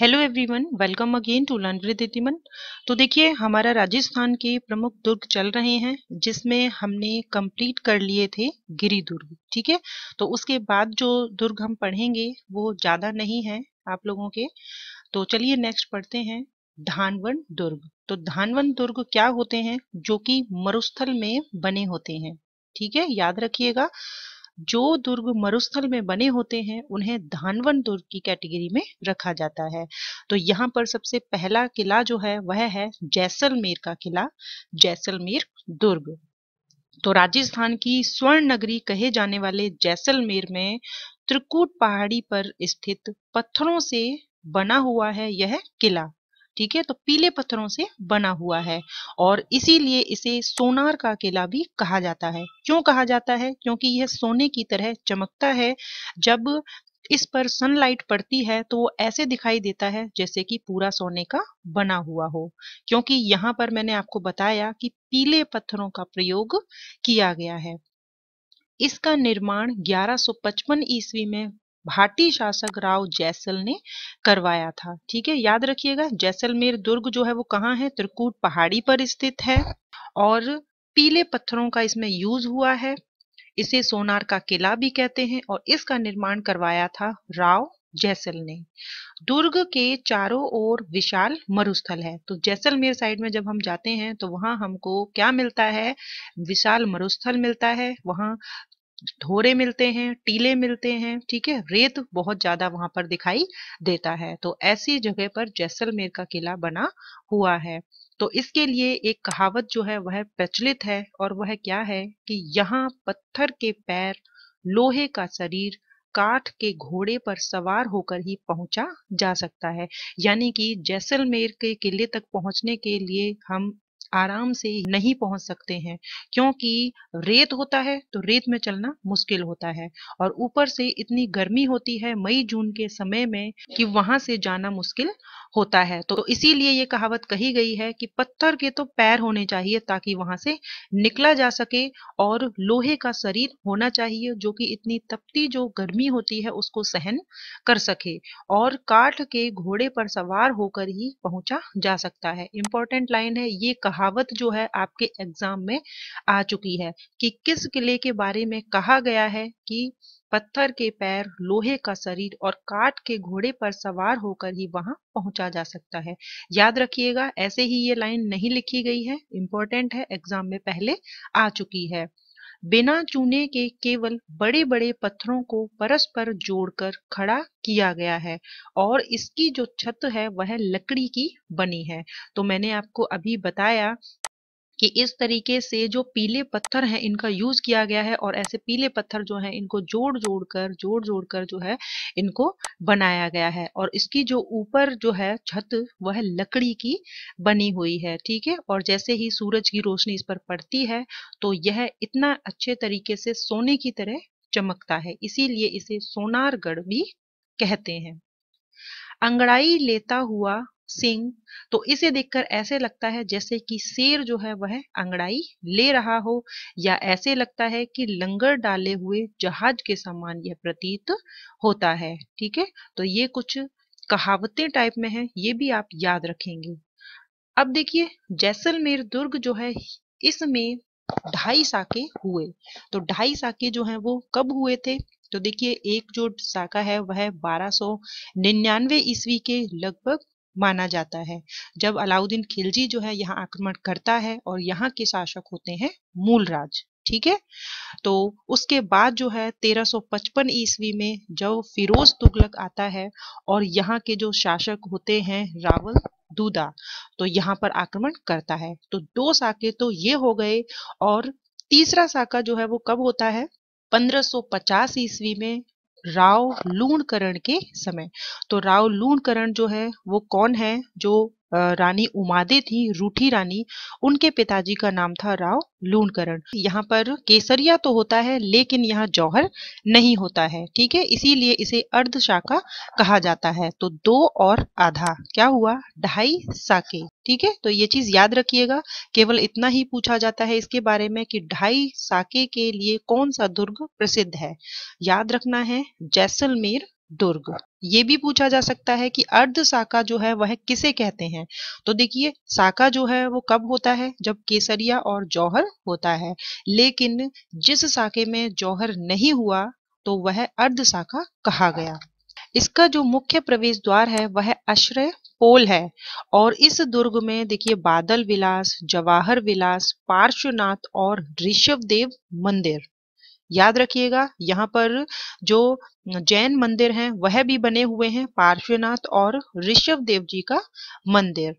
hello everyone welcome again to learn with Ritiman तो देखिए हमारा राजस्थान के प्रमुख दुर्ग चल रहे हैं जिसमें हमने कंप्लीट कर लिए थे गिरी दुर्ग ठीक है तो उसके बाद जो दुर्ग हम पढ़ेंगे वो ज़्यादा नहीं है आप लोगों के तो चलिए नेक्स्ट पढ़ते हैं धानवन दुर्ग तो धानवन दुर्ग क्या होते हैं जो कि मरुस्थल में बने होते हैं ठीक है याद रखिएगा जो दुर्ग मरुस्थल में बने होते हैं उन्हें धानवन दुर्ग की कैटेगरी में रखा जाता है तो यहाँ पर सबसे पहला किला जो है वह है जैसलमेर का किला जैसलमेर दुर्ग तो राजस्थान की स्वर्ण नगरी कहे जाने वाले जैसलमेर में त्रिकूट पहाड़ी पर स्थित पत्थरों से बना हुआ है यह किला ठीक है तो पीले पत्थरों से बना हुआ है और इसीलिए इसे सोनार का किला भी कहा जाता है क्यों कहा जाता है क्योंकि यह सोने की तरह चमकता है जब इस पर सनलाइट पड़ती है तो वो ऐसे दिखाई देता है जैसे कि पूरा सोने का बना हुआ हो क्योंकि यहाँ पर मैंने आपको बताया कि पीले पत्थरों का प्रयोग किया गया है इसका निर्माण 1155 ईस्वी में भाटी शासक राव जैसल ने करवाया था ठीक है याद रखिएगा जैसलमेर दुर्ग जो है वो कहाँ है त्रिकूट पहाड़ी पर स्थित है और पीले पत्थरों का इसमें यूज हुआ है इसे सोनार का किला भी कहते हैं और इसका निर्माण करवाया था राव जैसल ने दुर्ग के चारों ओर विशाल मरुस्थल है तो जैसलमेर साइड में जब हम जाते हैं तो वहां हमको क्या मिलता है विशाल मरुस्थल मिलता है वहां ढोरे मिलते हैं टीले मिलते हैं ठीक है रेत बहुत ज्यादा वहां पर दिखाई देता है तो ऐसी जगह पर जैसलमेर का किला बना हुआ है तो इसके लिए एक कहावत जो है वह प्रचलित है और वह क्या है कि यहाँ पत्थर के पैर लोहे का शरीर काठ के घोड़े पर सवार होकर ही पहुंचा जा सकता है यानी कि जैसलमेर के किले तक पहुंचने के लिए हम आराम से नहीं पहुंच सकते हैं क्योंकि रेत होता है तो रेत में चलना मुश्किल होता है और ऊपर से इतनी गर्मी होती है मई जून के समय में कि वहां से जाना मुश्किल होता है तो इसीलिए ये कहावत कही गई है कि पत्थर के तो पैर होने चाहिए ताकि वहां से निकला जा सके और लोहे का शरीर होना चाहिए जो कि इतनी तपती जो गर्मी होती है उसको सहन कर सके और काठ के घोड़े पर सवार होकर ही पहुंचा जा सकता है इंपॉर्टेंट लाइन है ये कहावत जो है आपके एग्जाम में आ चुकी है कि किस किले के बारे में कहा गया है कि पत्थर के पैर लोहे का शरीर और काट के घोड़े पर सवार होकर ही वहां पहुंचा जा सकता है याद रखिएगा ऐसे ही ये लाइन नहीं लिखी गई है इंपॉर्टेंट है एग्जाम में पहले आ चुकी है बिना चूने के केवल बड़े बड़े पत्थरों को परस्पर जोड़कर खड़ा किया गया है और इसकी जो छत है वह लकड़ी की बनी है तो मैंने आपको अभी बताया कि इस तरीके से जो पीले पत्थर हैं इनका यूज किया गया है और ऐसे पीले पत्थर जो हैं इनको जोड़ जोड़ कर जोड़ जोड़ कर जो है इनको बनाया गया है और इसकी जो ऊपर जो है छत वह लकड़ी की बनी हुई है ठीक है और जैसे ही सूरज की रोशनी इस पर पड़ती है तो यह इतना अच्छे तरीके से सोने की तरह चमकता है इसीलिए इसे सोनारगढ़ भी कहते हैं अंगड़ाई लेता हुआ सिंह तो इसे देखकर ऐसे लगता है जैसे कि शेर जो है वह अंगड़ाई ले रहा हो या ऐसे लगता है कि लंगर डाले हुए जहाज के समान यह प्रतीत होता है ठीक है तो ये कुछ कहावतें टाइप में है ये भी आप याद रखेंगे अब देखिए जैसलमेर दुर्ग जो है इसमें ढाई साके हुए तो ढाई साके जो है वो कब हुए थे तो देखिए एक जो साका है वह 1299 ईस्वी के लगभग माना जाता है जब अलाउद्दीन खिलजी जो है यहाँ आक्रमण करता है और यहाँ के शासक होते हैं राज ठीक है तो उसके बाद जो है 1355 ईस्वी में जब फिरोज तुगलक आता है और यहाँ के जो शासक होते हैं रावल दूदा तो यहाँ पर आक्रमण करता है तो दो साके तो ये हो गए और तीसरा साका जो है वो कब होता है 1550 ईस्वी में राव लूणकरण के समय तो राव लूणकरण जो है वो कौन है जो रानी उमादे थी रूठी रानी उनके पिताजी का नाम था राव लूणकरण यहाँ पर केसरिया तो होता है लेकिन यहाँ जौहर नहीं होता है ठीक है इसीलिए इसे अर्ध शाखा कहा जाता है तो दो और आधा क्या हुआ ढाई साके ठीक है तो ये चीज याद रखिएगा केवल इतना ही पूछा जाता है इसके बारे में कि ढाई साके के लिए कौन सा दुर्ग प्रसिद्ध है याद रखना है जैसलमेर दुर्ग ये भी पूछा जा सकता है कि अर्ध साका जो है वह किसे कहते हैं तो देखिए साका जो है वो कब होता है जब केसरिया और जौहर होता है लेकिन जिस साके में जौहर नहीं हुआ तो वह अर्ध साका कहा गया इसका जो मुख्य प्रवेश द्वार है वह आश्रय पोल है और इस दुर्ग में देखिए बादल विलास जवाहर विलास पार्श्वनाथ और ऋषभदेव मंदिर याद रखिएगा यहाँ पर जो जैन मंदिर हैं वह भी बने हुए हैं पार्श्वनाथ और ऋषभ देव जी का मंदिर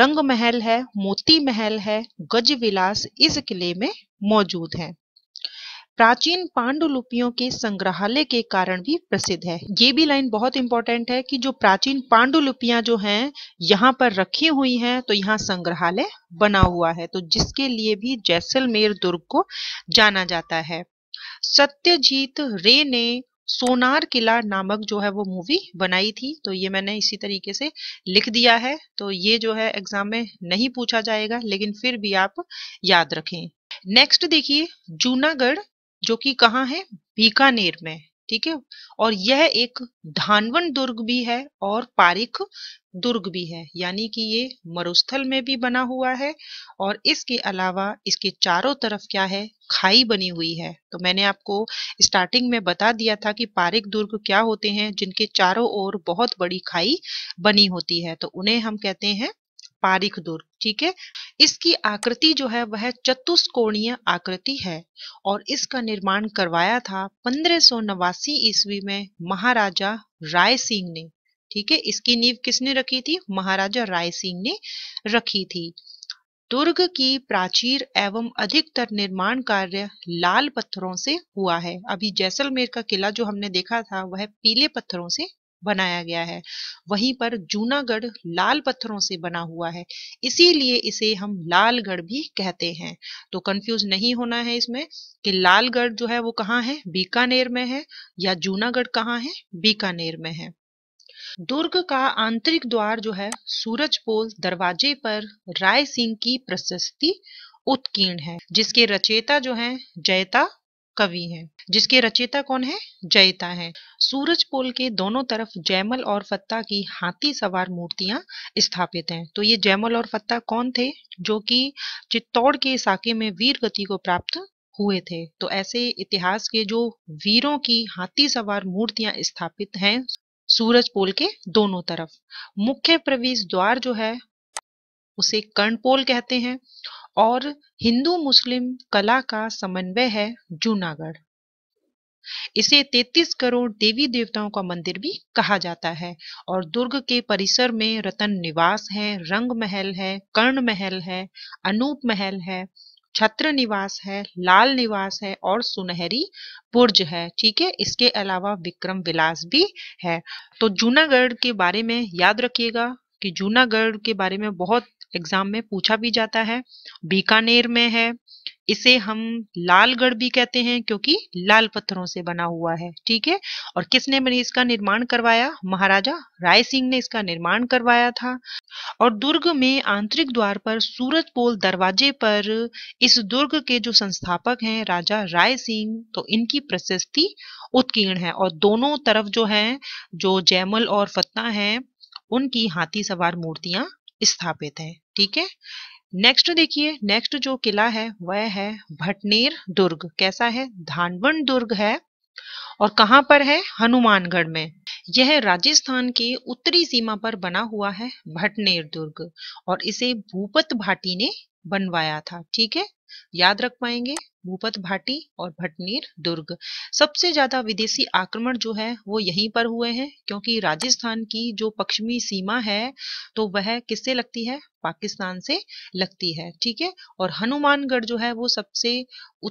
रंग महल है मोती महल है गज विलास इस किले में मौजूद हैं प्राचीन पांडुलिपियों के संग्रहालय के कारण भी प्रसिद्ध है ये भी लाइन बहुत इंपॉर्टेंट है कि जो प्राचीन पांडुलिपियां जो हैं यहाँ पर रखी हुई हैं तो यहाँ संग्रहालय बना हुआ है तो जिसके लिए भी जैसलमेर दुर्ग को जाना जाता है सत्यजीत रे ने सोनार किला नामक जो है वो मूवी बनाई थी तो ये मैंने इसी तरीके से लिख दिया है तो ये जो है एग्जाम में नहीं पूछा जाएगा लेकिन फिर भी आप याद रखें नेक्स्ट देखिए जूनागढ़ जो कि कहाँ है बीकानेर में ठीक है और यह एक धानवन दुर्ग भी है और पारिक दुर्ग भी है यानी कि ये मरुस्थल में भी बना हुआ है और इसके अलावा इसके चारों तरफ क्या है खाई बनी हुई है तो मैंने आपको स्टार्टिंग में बता दिया था कि पारिक दुर्ग क्या होते हैं जिनके चारों ओर बहुत बड़ी खाई बनी होती है तो उन्हें हम कहते हैं पारिक दुर्ग ठीक है इसकी आकृति जो है वह चतुष्कोणीय आकृति है और इसका निर्माण करवाया था पंद्रह ईस्वी में महाराजा राय सिंह ने ठीक है इसकी नींव किसने रखी थी महाराजा राय सिंह ने रखी थी दुर्ग की प्राचीर एवं अधिकतर निर्माण कार्य लाल पत्थरों से हुआ है अभी जैसलमेर का किला जो हमने देखा था वह पीले पत्थरों से बनाया गया है वहीं पर जूनागढ़ लाल पत्थरों से बना हुआ है इसीलिए इसे हम लालगढ़ भी कहते हैं तो कंफ्यूज नहीं होना है इसमें कि लालगढ़ जो है वो कहाँ है बीकानेर में है या जूनागढ़ कहाँ है बीकानेर में है दुर्ग का आंतरिक द्वार जो है सूरजपोल दरवाजे पर राय सिंह की प्रशस्ति उत्कीर्ण है जिसके रचेता जो है जयता कवि हैं जिसके रचयिता कौन है जयता है सूरज पोल के दोनों तरफ जयमल और फत्ता की हाथी सवार मूर्तियां स्थापित हैं तो ये जयमल और फत्ता कौन थे जो कि चित्तौड़ के साके में वीर गति को प्राप्त हुए थे तो ऐसे इतिहास के जो वीरों की हाथी सवार मूर्तियां स्थापित हैं सूरज पोल के दोनों तरफ मुख्य प्रवेश द्वार जो है उसे कर्णपोल कहते हैं और हिंदू मुस्लिम कला का समन्वय है जूनागढ़ इसे 33 करोड़ देवी देवताओं का मंदिर भी कहा जाता है और दुर्ग के परिसर में रतन निवास है रंग महल है कर्ण महल है अनूप महल है छत्र निवास है लाल निवास है और सुनहरी बुर्ज है ठीक है इसके अलावा विक्रम विलास भी है तो जूनागढ़ के बारे में याद रखिएगा कि जूनागढ़ के बारे में बहुत एग्जाम में पूछा भी जाता है बीकानेर में है इसे हम लालगढ़ भी कहते हैं क्योंकि लाल पत्थरों से बना हुआ है ठीक है और किसने इसका निर्माण करवाया महाराजा राय सिंह ने इसका निर्माण करवाया था और दुर्ग में आंतरिक द्वार पर सूरज पोल दरवाजे पर इस दुर्ग के जो संस्थापक हैं राजा राय सिंह तो इनकी प्रशस्ति उत्कीर्ण है और दोनों तरफ जो है जो जयमल और फतना है उनकी हाथी सवार मूर्तियां स्थापित हैं ठीक है नेक्स्ट देखिए नेक्स्ट जो किला है वह है भटनेर दुर्ग कैसा है धानवन दुर्ग है और कहां पर है हनुमानगढ़ में यह राजस्थान के उत्तरी सीमा पर बना हुआ है भटनेर दुर्ग और इसे भूपत भाटी ने बनवाया था ठीक है याद रख पाएंगे भूपत भाटी और भटनीर दुर्ग सबसे ज्यादा विदेशी आक्रमण जो है वो यहीं पर हुए हैं क्योंकि राजस्थान की जो पश्चिमी सीमा है तो वह किससे लगती है पाकिस्तान से लगती है ठीक है और हनुमानगढ़ जो है वो सबसे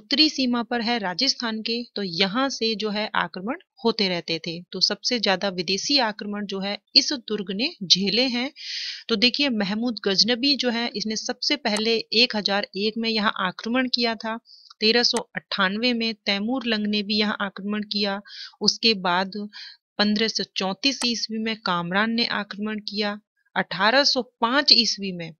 उत्तरी सीमा पर है राजस्थान के तो यहाँ से जो है आक्रमण होते रहते थे तो सबसे ज्यादा विदेशी आक्रमण जो है इस दुर्ग ने झेले हैं तो देखिए महमूद गजनबी जो है इसने सबसे पहले 1001 में यहाँ आक्रमण किया था तेरह में तैमूर लंग ने भी यहाँ आक्रमण किया उसके बाद पंद्रह सौ चौंतीस ईस्वी में कामरान ने आक्रमण किया 1805 ईस्वी में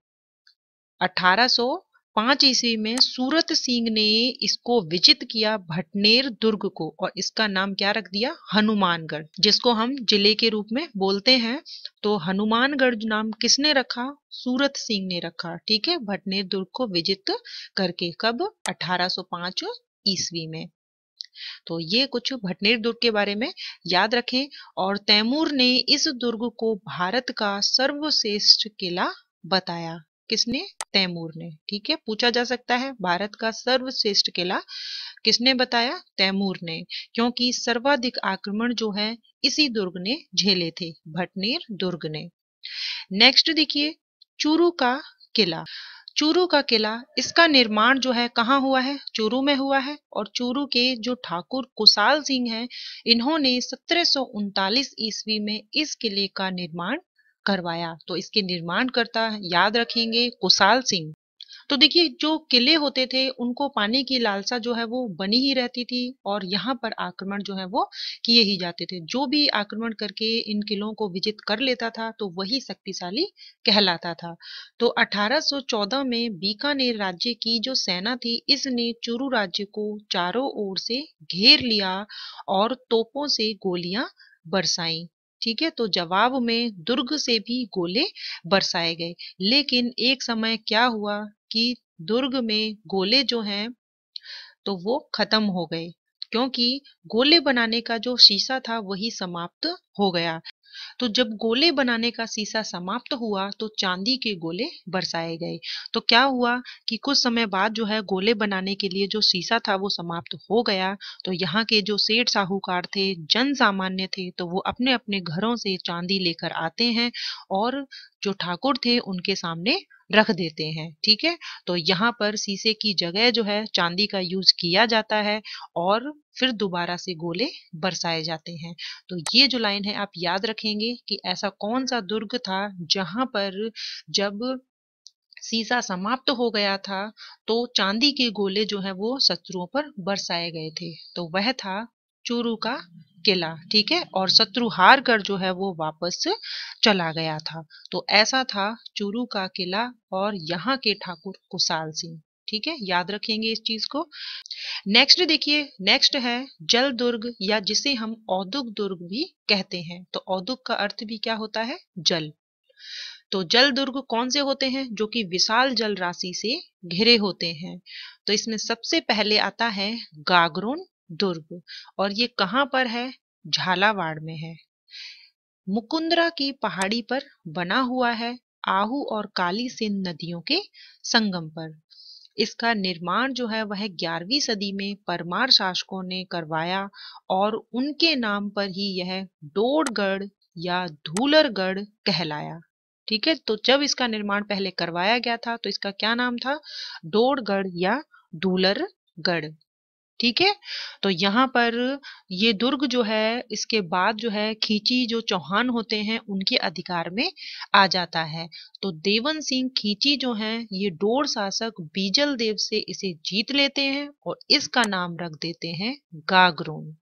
1800 पांच ईस्वी में सूरत सिंह ने इसको विजित किया भटनेर दुर्ग को और इसका नाम क्या रख दिया हनुमानगढ़ जिसको हम जिले के रूप में बोलते हैं तो हनुमानगढ़ नाम किसने रखा सूरत सिंह ने रखा ठीक है भटनेर दुर्ग को विजित करके कब 1805 ईस्वी में तो ये कुछ भटनेर दुर्ग के बारे में याद रखें और तैमूर ने इस दुर्ग को भारत का सर्वश्रेष्ठ किला बताया किसने तैमूर ने ठीक है पूछा जा सकता है भारत का सर्वश्रेष्ठ किला किसने बताया तैमूर ने क्योंकि सर्वाधिक आक्रमण जो है इसी दुर्ग ने झेले थे भटनेर दुर्ग ने नेक्स्ट देखिए चूरू का किला चूरू का किला इसका निर्माण जो है कहाँ हुआ है चूरू में हुआ है और चूरू के जो ठाकुर कुशाल सिंह हैं इन्होंने सत्रह ईस्वी में इस किले का निर्माण करवाया तो इसके निर्माणकर्ता याद रखेंगे कुशाल सिंह तो देखिए जो किले होते थे उनको पाने की लालसा जो है वो बनी ही रहती थी और यहाँ पर आक्रमण जो है वो किए ही जाते थे जो भी आक्रमण करके इन किलों को विजित कर लेता था तो वही शक्तिशाली कहलाता था तो 1814 में बीकानेर राज्य की जो सेना थी इसने चुरू राज्य को चारों ओर से घेर लिया और तोपों से गोलियां बरसाई ठीक है तो जवाब में दुर्ग से भी गोले बरसाए गए लेकिन एक समय क्या हुआ कि दुर्ग में गोले जो हैं तो वो खत्म हो गए क्योंकि गोले बनाने का जो शीशा था वही समाप्त हो गया तो जब गोले बनाने का सीसा समाप्त हुआ तो चांदी के गोले बरसाए गए तो क्या हुआ कि कुछ समय बाद जो है गोले बनाने के लिए जो सीसा था वो समाप्त हो गया तो यहाँ के जो सेठ साहूकार थे जन सामान्य थे तो वो अपने अपने घरों से चांदी लेकर आते हैं और जो ठाकुर थे उनके सामने रख देते हैं ठीक है तो यहाँ पर शीशे की जगह जो है चांदी का यूज किया जाता है और फिर दोबारा से गोले बरसाए जाते हैं तो ये जो लाइन है आप याद रखेंगे कि ऐसा कौन सा दुर्ग था जहां पर जब सीसा समाप्त हो गया था तो चांदी के गोले जो है वो शत्रुओं पर बरसाए गए थे तो वह था चूरू का किला ठीक है और शत्रु हार कर जो है वो वापस चला गया था तो ऐसा था चूरू का किला और यहाँ के ठाकुर कुशाल सिंह ठीक है याद रखेंगे इस चीज को नेक्स्ट देखिए नेक्स्ट है जल दुर्ग या जिसे हम औदुक दुर्ग भी कहते हैं तो औदुक का अर्थ भी क्या होता है जल तो जल दुर्ग कौन से होते हैं जो कि विशाल जल राशि से घिरे होते हैं तो इसमें सबसे पहले आता है गागरोन दुर्ग और ये कहाँ पर है झालावाड़ में है मुकुंदरा की पहाड़ी पर बना हुआ है आहू और काली सिंध नदियों के संगम पर इसका निर्माण जो है वह ग्यारहवीं सदी में परमार शासकों ने करवाया और उनके नाम पर ही यह डोडगढ़ या धूलरगढ़ कहलाया ठीक है तो जब इसका निर्माण पहले करवाया गया था तो इसका क्या नाम था डोडगढ़ या धूलरगढ़ ठीक है तो यहाँ पर ये दुर्ग जो है इसके बाद जो है खींची जो चौहान होते हैं उनके अधिकार में आ जाता है तो देवन सिंह खींची जो है ये डोर शासक बीजल देव से इसे जीत लेते हैं और इसका नाम रख देते हैं गागरोन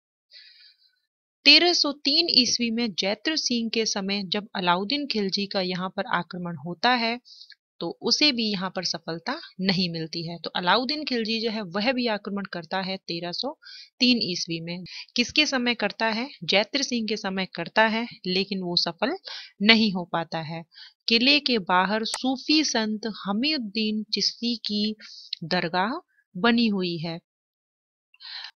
1303 ईस्वी में जैत्र सिंह के समय जब अलाउद्दीन खिलजी का यहाँ पर आक्रमण होता है तो उसे भी यहाँ पर सफलता नहीं मिलती है तो अलाउद्दीन खिलजी जो है वह भी आक्रमण करता है 1303 ईस्वी में किसके समय करता है जैत्र सिंह के समय करता है लेकिन वो सफल नहीं हो पाता है किले के बाहर सूफी संत हमीउद्दीन चिश्ती की दरगाह बनी हुई है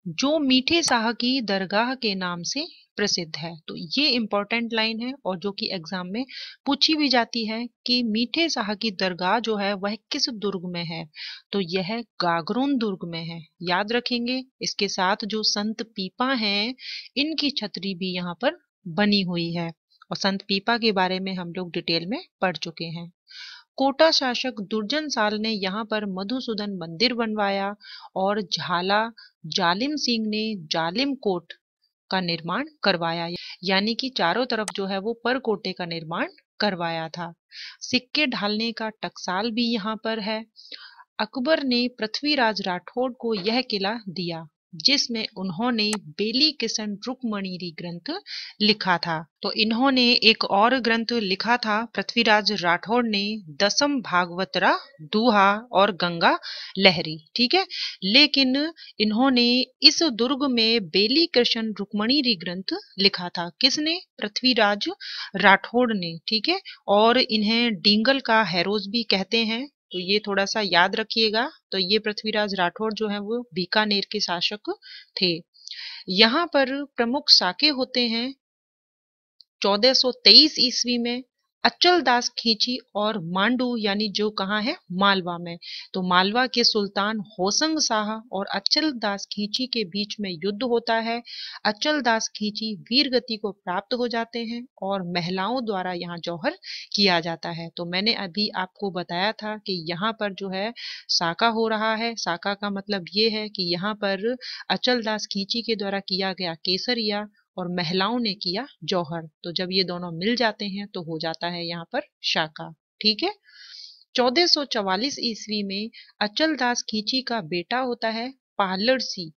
जो मीठे शाह की दरगाह के नाम से प्रसिद्ध है तो ये इंपॉर्टेंट लाइन है और जो कि एग्जाम में पूछी भी जाती है कि मीठे शाह की दरगाह जो है वह किस दुर्ग में है तो यह गागरून दुर्ग में है याद रखेंगे इसके साथ जो संत पीपा है इनकी छतरी भी यहाँ पर बनी हुई है और संत पीपा के बारे में हम लोग डिटेल में पढ़ चुके हैं कोटा शासक दुर्जन साल ने यहाँ पर मधुसूदन मंदिर बनवाया और झाला जालिम सिंह ने जालिम कोट का निर्माण करवाया यानी कि चारों तरफ जो है वो पर कोटे का निर्माण करवाया था सिक्के ढालने का टकसाल भी यहाँ पर है अकबर ने पृथ्वीराज राठौड़ को यह किला दिया जिसमें उन्होंने बेली किशन रुकमणिरी ग्रंथ लिखा था तो इन्होंने एक और ग्रंथ लिखा था पृथ्वीराज राठौड़ ने दसम भागवतरा दूहा और गंगा लहरी ठीक है लेकिन इन्होंने इस दुर्ग में बेली कृष्ण रुक्मणिरी ग्रंथ लिखा था किसने पृथ्वीराज राठौड़ ने ठीक है और इन्हें डींगल का हैरोज भी कहते हैं तो ये थोड़ा सा याद रखिएगा तो ये पृथ्वीराज राठौड़ जो है वो बीकानेर के शासक थे यहाँ पर प्रमुख साके होते हैं 1423 ईस्वी में अचल दास खींची और मांडू यानी जो कहाँ है मालवा में तो मालवा के सुल्तान होसंग शाह और अचल दास खींची के बीच में युद्ध होता है अचल दास खींची वीर गति को प्राप्त हो जाते हैं और महिलाओं द्वारा यहाँ जौहर किया जाता है तो मैंने अभी आपको बताया था कि यहाँ पर जो है साका हो रहा है साका का मतलब ये है कि यहाँ पर अचल दास खींची के द्वारा किया गया केसरिया और महिलाओं ने किया जौहर तो जब ये दोनों मिल जाते हैं तो हो जाता है यहाँ पर शाखा ठीक है 1444 ईस्वी में अचल दास खींची का बेटा होता है पार्लर सी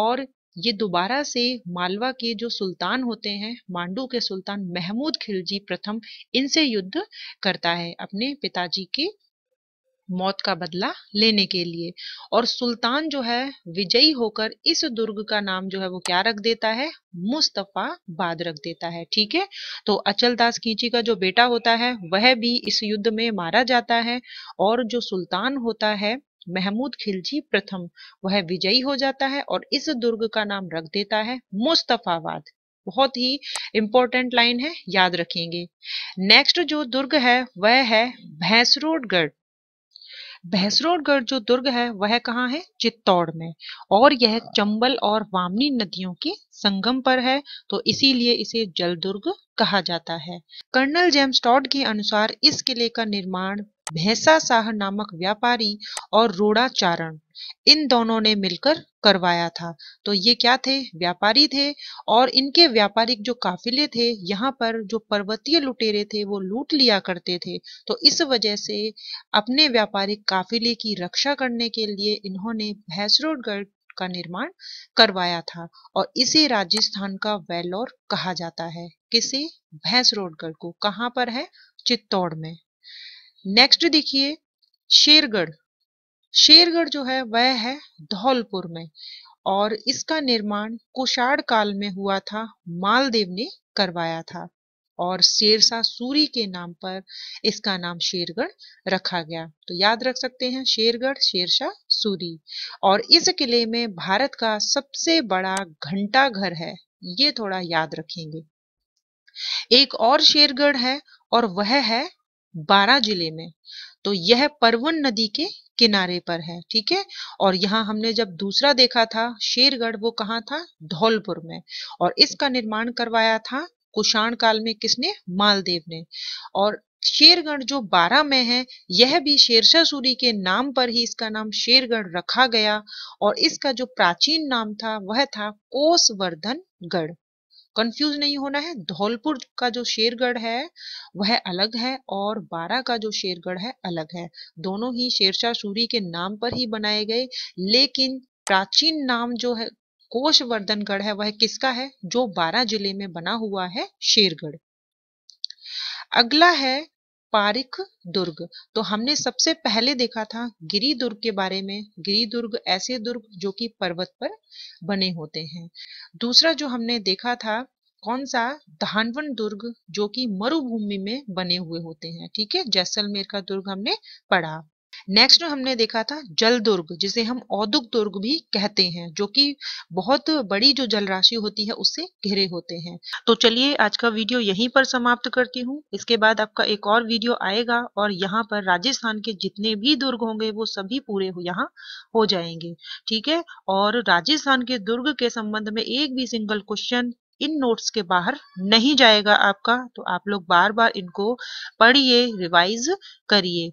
और ये दोबारा से मालवा के जो सुल्तान होते हैं मांडू के सुल्तान महमूद खिलजी प्रथम इनसे युद्ध करता है अपने पिताजी के मौत का बदला लेने के लिए और सुल्तान जो है विजयी होकर इस दुर्ग का नाम जो है वो क्या रख देता है मुस्तफाबाद रख देता है ठीक है तो अचल दास खींची का जो बेटा होता है वह भी इस युद्ध में मारा जाता है और जो सुल्तान होता है महमूद खिलजी प्रथम वह विजयी हो जाता है और इस दुर्ग का नाम रख देता है मुस्तफाबाद बहुत ही इंपॉर्टेंट लाइन है याद रखेंगे नेक्स्ट जो दुर्ग है वह है भैंसरोडगढ़ भैंसरोड़गढ़ जो दुर्ग है वह कहाँ है चित्तौड़ में और यह चंबल और वामनी नदियों के संगम पर है तो इसीलिए इसे जल दुर्ग कहा जाता है कर्नल जेम्स टॉड के अनुसार इस किले का निर्माण भैंसा साह नामक व्यापारी और रोड़ा चारण इन दोनों ने मिलकर करवाया था तो ये क्या थे व्यापारी थे और इनके व्यापारिक जो काफिले थे यहाँ पर जो पर्वतीय लुटेरे थे वो लूट लिया करते थे तो इस वजह से अपने व्यापारिक काफिले की रक्षा करने के लिए इन्होंने भैंसरोडगढ़ का निर्माण करवाया था और इसे राजस्थान का वेलोर कहा जाता है किसे भैंसरोडगढ़ को कहाँ पर है चित्तौड़ में नेक्स्ट देखिए शेरगढ़ शेरगढ़ जो है वह है धौलपुर में और इसका निर्माण कुशाड़ काल में हुआ था मालदेव ने करवाया था और शेरशाह सूरी के नाम पर इसका नाम शेरगढ़ रखा गया तो याद रख सकते हैं शेरगढ़ शेरशाह सूरी और इस किले में भारत का सबसे बड़ा घंटा घर है ये थोड़ा याद रखेंगे एक और शेरगढ़ है और वह है बारा जिले में तो यह परवन नदी के किनारे पर है ठीक है और यहाँ हमने जब दूसरा देखा था शेरगढ़ वो कहाँ था धौलपुर में और इसका निर्माण करवाया था कुषाण काल में किसने मालदेव ने और शेरगढ़ जो बारह में है यह भी शेरशाह सूरी के नाम पर ही इसका नाम शेरगढ़ रखा गया और इसका जो प्राचीन नाम था वह था कोसवर्धन गढ़ कंफ्यूज नहीं होना है धौलपुर का जो शेरगढ़ है वह अलग है और बारा का जो शेरगढ़ है अलग है दोनों ही शेरशाह सूरी के नाम पर ही बनाए गए लेकिन प्राचीन नाम जो है कोशवर्धनगढ़ है वह किसका है जो बारा जिले में बना हुआ है शेरगढ़ अगला है पारिक दुर्ग तो हमने सबसे पहले देखा था गिरी दुर्ग के बारे में गिरी दुर्ग ऐसे दुर्ग जो कि पर्वत पर बने होते हैं दूसरा जो हमने देखा था कौन सा धानवन दुर्ग जो कि मरुभूमि में बने हुए होते हैं ठीक है जैसलमेर का दुर्ग हमने पढ़ा नेक्स्ट हमने देखा था जल दुर्ग जिसे हम औदुक दुर्ग भी कहते हैं जो कि बहुत बड़ी जो जल राशि होती है उससे घिरे होते हैं तो चलिए आज का वीडियो यहीं पर समाप्त करती हूँ इसके बाद आपका एक और वीडियो आएगा और यहाँ पर राजस्थान के जितने भी दुर्ग होंगे वो सभी पूरे यहाँ हो जाएंगे ठीक है और राजस्थान के दुर्ग के संबंध में एक भी सिंगल क्वेश्चन इन नोट्स के बाहर नहीं जाएगा आपका तो आप लोग बार बार इनको पढ़िए रिवाइज करिए